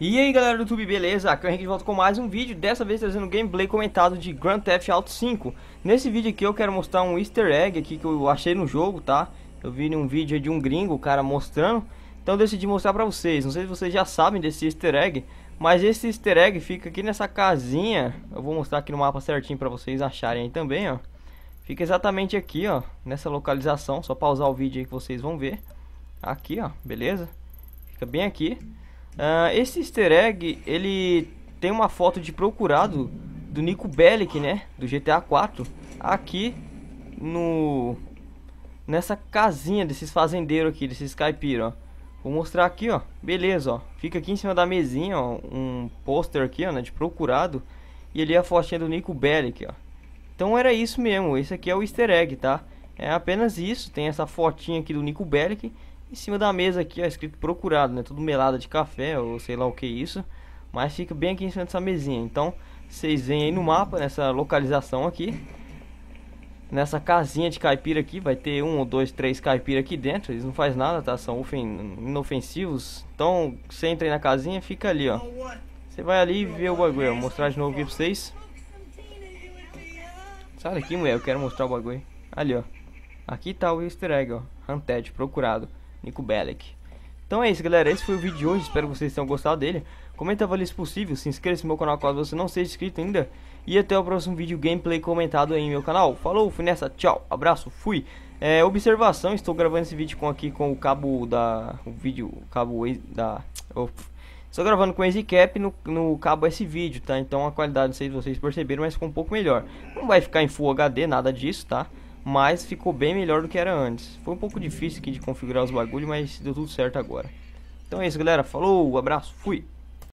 E aí galera do YouTube, beleza? Aqui é o Henrique de volta com mais um vídeo, dessa vez trazendo gameplay comentado de Grand Theft Auto 5 Nesse vídeo aqui eu quero mostrar um easter egg aqui que eu achei no jogo, tá? Eu vi num vídeo de um gringo, o cara mostrando Então eu decidi mostrar pra vocês, não sei se vocês já sabem desse easter egg Mas esse easter egg fica aqui nessa casinha Eu vou mostrar aqui no mapa certinho pra vocês acharem aí também, ó Fica exatamente aqui, ó, nessa localização Só pausar o vídeo aí que vocês vão ver Aqui, ó, beleza? Fica bem aqui Uh, esse easter egg, ele tem uma foto de procurado do Nico Bellic, né? Do GTA 4. Aqui no... Nessa casinha desses fazendeiros aqui, desses caipira, ó. Vou mostrar aqui, ó. Beleza, ó. Fica aqui em cima da mesinha, ó. Um pôster aqui, ó, né? De procurado. E ali a fotinha do Nico Bellic, ó. Então era isso mesmo. Esse aqui é o easter egg, tá? É apenas isso. Tem essa fotinha aqui do Nico Bellic. Em cima da mesa aqui, ó, escrito procurado, né? Tudo melada de café, ou sei lá o que é isso. Mas fica bem aqui em cima dessa mesinha. Então, vocês veem aí no mapa, nessa localização aqui. Nessa casinha de caipira aqui, vai ter um, ou dois, três caipira aqui dentro. Eles não fazem nada, tá? São inofensivos. Então, você entra aí na casinha, fica ali, ó. Você vai ali e vê o bagulho. Vou mostrar de novo aqui pra vocês. Sai daqui, mulher. Eu quero mostrar o bagulho. Ali, ó. Aqui tá o easter egg, ó. Hunted, procurado. Nico Bellic. Então é isso, galera. Esse foi o vídeo de hoje. Espero que vocês tenham gostado dele. Comenta valeu se possível. Se inscreva no meu canal caso você não seja inscrito ainda. E até o próximo vídeo gameplay comentado aí em meu canal. Falou, fui nessa. Tchau, abraço, fui. É, observação, estou gravando esse vídeo com aqui com o cabo da... O vídeo, o cabo da... Oh, estou gravando com o cap no, no cabo esse vídeo, tá? Então a qualidade, não sei se vocês perceberam, mas ficou um pouco melhor. Não vai ficar em Full HD, nada disso, tá? mas ficou bem melhor do que era antes. Foi um pouco difícil aqui de configurar os bagulhos, mas deu tudo certo agora. Então é isso, galera. Falou, abraço, fui!